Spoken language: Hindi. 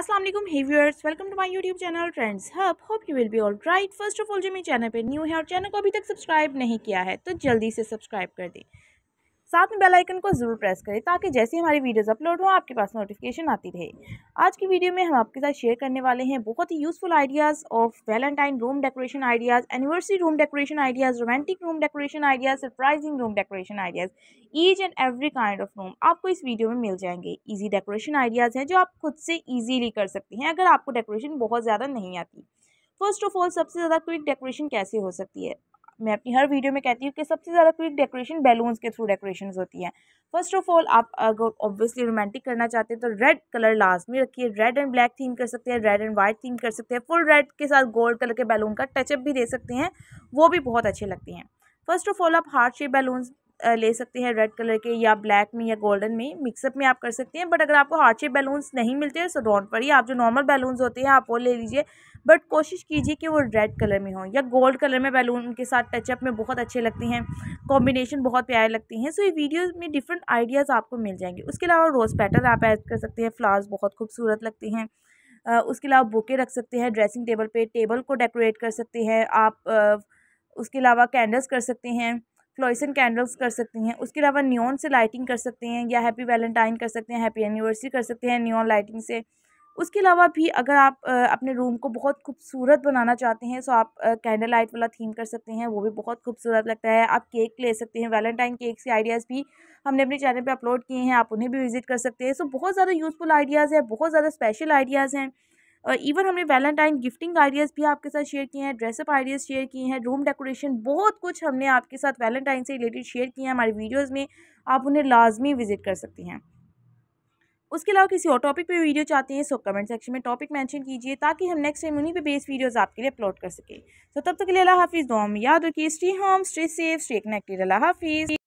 Aslam hey viewers welcome to my YouTube channel friends हब hope you will be all right first of all जो मेरे चैनल पे न्यू है और चैनल को अभी तक सब्सक्राइब नहीं किया है तो जल्दी से सब्सक्राइब कर दें साथ में बेल आइकन को ज़रूर प्रेस करें ताकि जैसे हमारी वीडियोस अपलोड हो आपके पास नोटिफिकेशन आती रहे आज की वीडियो में हम आपके साथ शेयर करने वाले हैं बहुत ही useful ideas of Valentine room decoration ideas anniversary room decoration ideas romantic room decoration ideas surprising room decoration ideas each and every kind of room आपको इस वीडियो में मिल जाएंगे ईजी डेकोरेशन आइडियाज़ हैं जो आप खुद से ईजीली कर सकते हैं अगर आपको डेकोरेशन बहुत ज़्यादा नहीं आती फर्स्ट ऑफ ऑल सबसे ज़्यादा क्विक डेकोरेशन कैसे हो सकती है मैं अपनी हर वीडियो में कहती हूँ कि सबसे ज़्यादा क्विक डेकोरेशन बैलून्स के थ्रू डेकोरेशन होती है फर्स्ट ऑफ ऑल आप अगर ऑब्वियसली रोमांटिक करना चाहते हैं तो रेड कलर लाजमी रखिए रेड एंड ब्लैक थीम कर सकते हैं रेड एंड वाइट थीम कर सकते हैं फुल रेड के साथ गोल्ड कलर के बैलून का टचअप भी दे सकते हैं वो भी बहुत अच्छे लगते हैं फर्स्ट ऑफ ऑल आप हार्ट शेप बैलून्स ले सकते हैं रेड कलर के या ब्लैक में या गोल्डन में मिक्सअप में आप कर सकते हैं बट अगर आपको हार्ट शेप बैलून्स नहीं मिलते तो डोंट ही आप जो नॉर्मल बैलून्स होते हैं आप वो ले लीजिए बट कोशिश कीजिए कि वो रेड कलर में हो या गोल्ड कलर में बैलून के साथ टचअप में बहुत अच्छे लगते हैं कॉम्बिनेशन बहुत प्यारे लगते हैं सो ये वीडियोज़ में डिफरेंट आइडियाज़ आपको मिल जाएंगे उसके अलावा रोज़ पैटर्न आप ऐड कर सकते हैं फ्लावर्स बहुत खूबसूरत लगते हैं उसके अलावा बुके रख सकते हैं ड्रेसिंग टेबल पर टेबल को डेकोरेट कर सकते हैं आप उसके अलावा कैंडल्स कर सकते हैं फ्लोइसन कैंडल्स कर सकती हैं उसके अलावा न्योन से लाइटिंग कर सकते हैं या हैप्पी वैलेंटाइन कर सकते हैं हैप्पी एनिवर्सरी कर सकते हैं न्योन लाइटिंग से उसके अलावा भी अगर आप अपने रूम को बहुत खूबसूरत बनाना चाहते हैं सो आप कैंडल लाइट वाला थीम कर सकते हैं वो भी बहुत खूबसूरत लगता है आप केक ले सकते हैं वैलेंटाइन केक से आइडियाज़ भी हमने अपने चैनल पे अपलोड किए हैं आप उन्हें भी विज़िट कर सकते हैं सो बहुत ज़्यादा यूज़फुल आइडियाज़ हैं बहुत ज़्यादा स्पेशल आइडियाज़ हैं और इवन हमने वैलेंटाइन गिफ्टिंग आइडियाज़ भी आपके साथ शेयर किए हैं ड्रेसअप आइडियाज़ शेयर किए हैं रूम डेकोरेशन बहुत कुछ हमने आपके साथ वैलेंटाइन से रिलेटेड शेयर किए हैं हमारी वीडियोज़ में आप उन्हें लाजमी विजिट कर सकती हैं उसके अलावा किसी और टॉपिक पे वीडियो चाहते हैं सो कमेंट सेक्शन में टॉपिक मेंशन कीजिए ताकि हम नेक्स्ट टाइम उन्हीं पे बेस्ड वीडियोस आपके लिए अपलोड कर सकें तो तब तक के लिए अल्लाह हाफिज़ दुआ में याद रखिए stay home stay safe stay connected अल्लाह हाफिज़